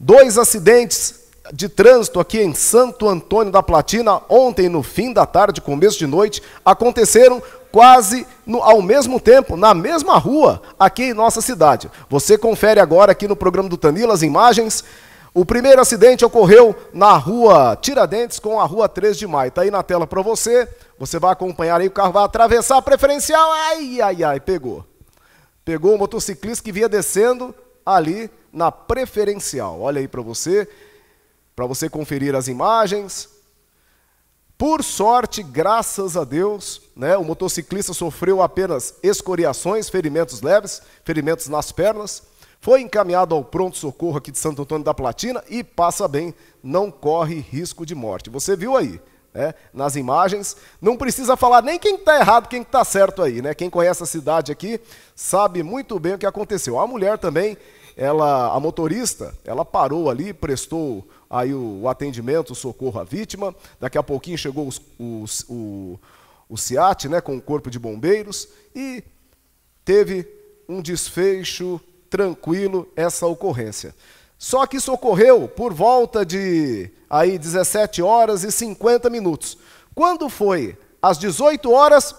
Dois acidentes de trânsito aqui em Santo Antônio da Platina, ontem no fim da tarde, começo de noite, aconteceram quase no, ao mesmo tempo, na mesma rua, aqui em nossa cidade. Você confere agora aqui no programa do Tanila as imagens. O primeiro acidente ocorreu na rua Tiradentes com a rua 3 de Maio. Está aí na tela para você. Você vai acompanhar aí, o carro vai atravessar a preferencial. Ai, ai, ai, pegou. Pegou o motociclista que vinha descendo ali na preferencial. Olha aí para você, para você conferir as imagens. Por sorte, graças a Deus, né, o motociclista sofreu apenas escoriações, ferimentos leves, ferimentos nas pernas. Foi encaminhado ao pronto-socorro aqui de Santo Antônio da Platina e passa bem, não corre risco de morte. Você viu aí, né, nas imagens. Não precisa falar nem quem está errado, quem está certo aí. Né? Quem conhece a cidade aqui sabe muito bem o que aconteceu. A mulher também ela, a motorista, ela parou ali, prestou aí o, o atendimento, o socorro à vítima. Daqui a pouquinho chegou os, os, o, o SIAT, né, com o corpo de bombeiros e teve um desfecho tranquilo essa ocorrência. Só que isso ocorreu por volta de aí 17 horas e 50 minutos. Quando foi às 18 horas,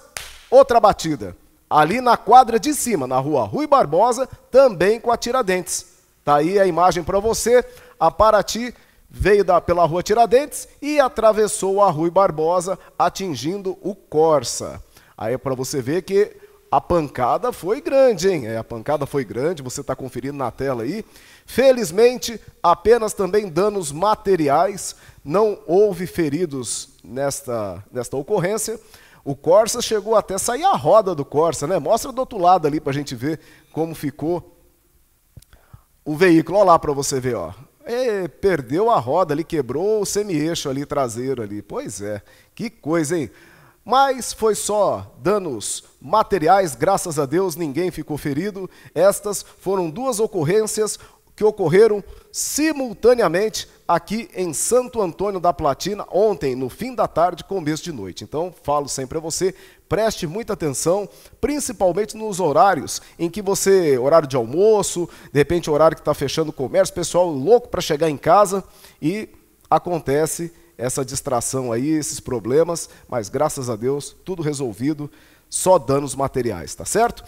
outra batida ali na quadra de cima, na rua Rui Barbosa, também com a Tiradentes. Tá aí a imagem para você. A Paraty veio da, pela rua Tiradentes e atravessou a Rui Barbosa, atingindo o Corsa. Aí é para você ver que a pancada foi grande, hein? É, a pancada foi grande, você está conferindo na tela aí. Felizmente, apenas também danos materiais, não houve feridos nesta, nesta ocorrência. O Corsa chegou até sair a roda do Corsa, né? Mostra do outro lado ali para a gente ver como ficou o veículo. Olha lá para você ver, ó. E é, perdeu a roda ali, quebrou o semi-eixo ali traseiro ali. Pois é, que coisa, hein? Mas foi só danos materiais, graças a Deus ninguém ficou ferido. Estas foram duas ocorrências que ocorreram simultaneamente aqui em Santo Antônio da Platina, ontem, no fim da tarde, começo de noite. Então, falo sempre a você, preste muita atenção, principalmente nos horários em que você, horário de almoço, de repente horário que está fechando o comércio, pessoal louco para chegar em casa e acontece essa distração aí, esses problemas, mas graças a Deus, tudo resolvido, só danos materiais, tá certo?